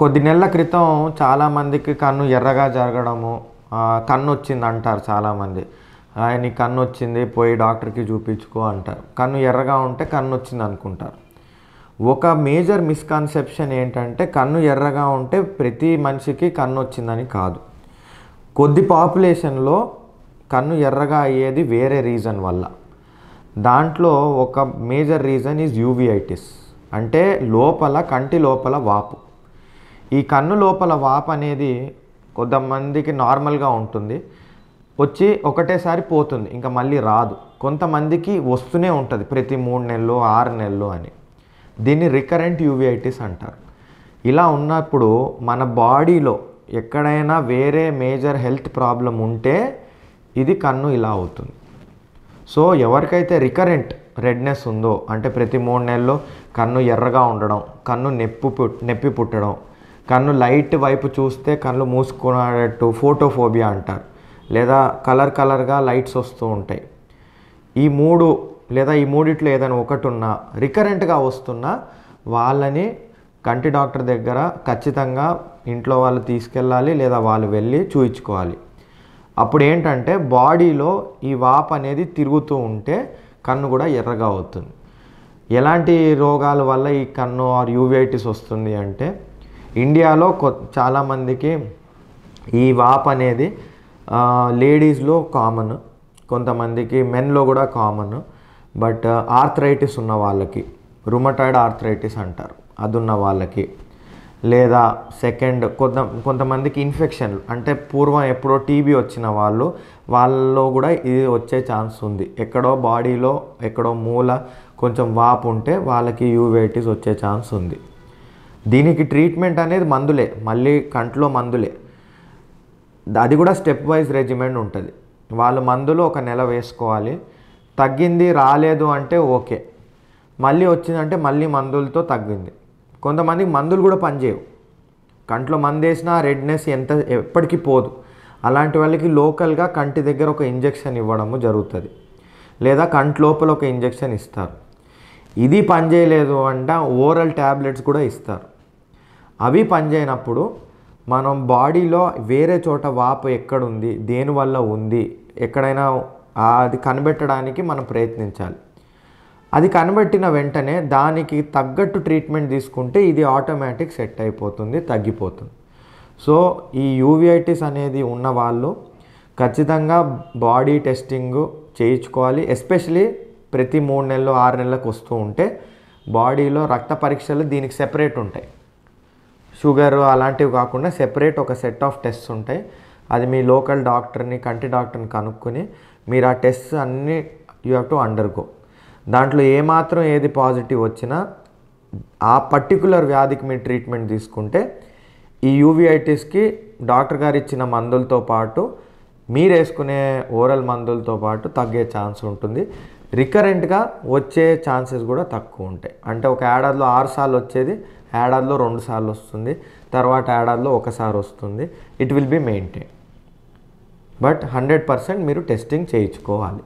కొద్ది నెలల క్రితం చాలామందికి కన్ను ఎర్రగా జరగడము కన్ను వచ్చింది అంటారు చాలామంది ఆయన కన్ను వచ్చింది పోయి డాక్టర్కి చూపించుకో అంటారు కన్ను ఎర్రగా ఉంటే కన్ను వచ్చింది అనుకుంటారు ఒక మేజర్ మిస్కన్సెప్షన్ ఏంటంటే కన్ను ఎర్రగా ఉంటే ప్రతి మనిషికి కన్ను వచ్చిందని కాదు కొద్ది పాపులేషన్లో కన్ను ఎర్రగా అయ్యేది వేరే రీజన్ వల్ల దాంట్లో ఒక మేజర్ రీజన్ ఈజ్ యూవిఐటిస్ అంటే లోపల కంటి లోపల వాపు ఈ కన్ను లోపల వాపు అనేది కొంతమందికి నార్మల్గా ఉంటుంది వచ్చి ఒకటేసారి పోతుంది ఇంకా మళ్ళీ రాదు కొంతమందికి వస్తూనే ఉంటుంది ప్రతి మూడు నెలలు ఆరు నెలలు అని దీన్ని రికరెంట్ యూవిఐటిస్ అంటారు ఇలా ఉన్నప్పుడు మన బాడీలో ఎక్కడైనా వేరే మేజర్ హెల్త్ ప్రాబ్లం ఉంటే ఇది కన్ను ఇలా అవుతుంది సో ఎవరికైతే రికరెంట్ రెడ్నెస్ ఉందో అంటే ప్రతి మూడు నెలల్లో కన్ను ఎర్రగా ఉండడం కన్ను నొప్పి నెప్పి పుట్టడం కన్ను లైట్ వైపు చూస్తే కళ్ళు మూసుకునేటట్టు ఫోటోఫోబియా అంటారు లేదా కలర్ కలర్గా లైట్స్ వస్తూ ఉంటాయి ఈ మూడు లేదా ఈ మూడిట్లో ఏదైనా ఒకటి ఉన్నా రికరెంట్గా వస్తున్నా వాళ్ళని కంటి డాక్టర్ దగ్గర ఖచ్చితంగా ఇంట్లో వాళ్ళు తీసుకెళ్ళాలి లేదా వాళ్ళు వెళ్ళి చూయించుకోవాలి అప్పుడు ఏంటంటే బాడీలో ఈ వాప్ అనేది తిరుగుతూ ఉంటే కన్ను కూడా ఎర్రగా అవుతుంది ఎలాంటి రోగాల వల్ల ఈ కన్ను ఆర్ యూవైటిస్ వస్తుంది అంటే ఇండియాలో కొ చాలామందికి ఈ వాప్ అనేది లేడీస్లో కామన్ కొంతమందికి మెన్లో కూడా కామన్ బట్ ఆర్థరైటిస్ ఉన్న వాళ్ళకి రుమటాయిడ్ ఆర్థరైటిస్ అంటారు అది ఉన్న వాళ్ళకి లేదా సెకండ్ కొంత కొంతమందికి ఇన్ఫెక్షన్ అంటే పూర్వం ఎప్పుడో టీబీ వచ్చిన వాళ్ళు వాళ్ళలో కూడా ఇది వచ్చే ఛాన్స్ ఉంది ఎక్కడో బాడీలో ఎక్కడో మూల కొంచెం వాపు ఉంటే వాళ్ళకి యూవైటిస్ వచ్చే ఛాన్స్ ఉంది దీనికి ట్రీట్మెంట్ అనేది మందులే మళ్ళీ కంట్లో మందులే అది కూడా స్టెప్ వైజ్ రెజిమెంట్ ఉంటుంది వాళ్ళు మందులు ఒక నెల వేసుకోవాలి తగ్గింది రాలేదు అంటే ఓకే మళ్ళీ వచ్చిందంటే మళ్ళీ మందులతో తగ్గింది కొంతమందికి మందులు కూడా పనిచేయవు కంట్లో మందు వేసినా రెడ్నెస్ ఎంత ఎప్పటికీ పోదు అలాంటి వాళ్ళకి లోకల్గా కంటి దగ్గర ఒక ఇంజెక్షన్ ఇవ్వడము జరుగుతుంది లేదా కంటి లోపల ఒక ఇంజెక్షన్ ఇస్తారు ఇది పనిచేయలేదు అంట ఓరల్ ట్యాబ్లెట్స్ కూడా ఇస్తారు అవి పనిచేయనప్పుడు మనం బాడీలో వేరే చోట వాపు ఎక్కడుంది దేనివల్ల ఉంది ఎక్కడైనా అది కనిపెట్టడానికి మనం ప్రయత్నించాలి అది కనిపెట్టిన వెంటనే దానికి తగ్గట్టు ట్రీట్మెంట్ తీసుకుంటే ఇది ఆటోమేటిక్ సెట్ అయిపోతుంది తగ్గిపోతుంది సో ఈ యూవిఐటిస్ అనేది ఉన్న వాళ్ళు ఖచ్చితంగా బాడీ టెస్టింగ్ చేయించుకోవాలి ఎస్పెషలీ ప్రతి మూడు నెలలు ఆరు నెలలకు వస్తూ ఉంటే బాడీలో రక్త పరీక్షలు దీనికి సెపరేట్ ఉంటాయి షుగర్ అలాంటివి కాకుండా సెపరేట్ ఒక సెట్ ఆఫ్ టెస్ట్స్ ఉంటాయి అది మీ లోకల్ డాక్టర్ని కంటి డాక్టర్ని కనుక్కొని మీరు ఆ టెస్ట్ అన్నీ యూ హ్యావ్ టు అండర్గో దాంట్లో ఏమాత్రం ఏది పాజిటివ్ వచ్చినా ఆ పర్టికులర్ వ్యాధికి మీరు ట్రీట్మెంట్ తీసుకుంటే ఈ యూవీఐటీస్కి డాక్టర్ గారు ఇచ్చిన మందులతో పాటు మీరు వేసుకునే ఓరల్ మందులతో పాటు తగ్గే ఛాన్స్ ఉంటుంది రికరెంట్గా వచ్చే ఛాన్సెస్ కూడా తక్కువ ఉంటాయి అంటే ఒక ఏడాదిలో ఆరు సార్లు వచ్చేది ఏడాదిలో రెండు సార్లు వస్తుంది తర్వాత ఏడాదిలో ఒకసారి వస్తుంది it will be maintain but hundred percent మీరు టెస్టింగ్ చేయించుకోవాలి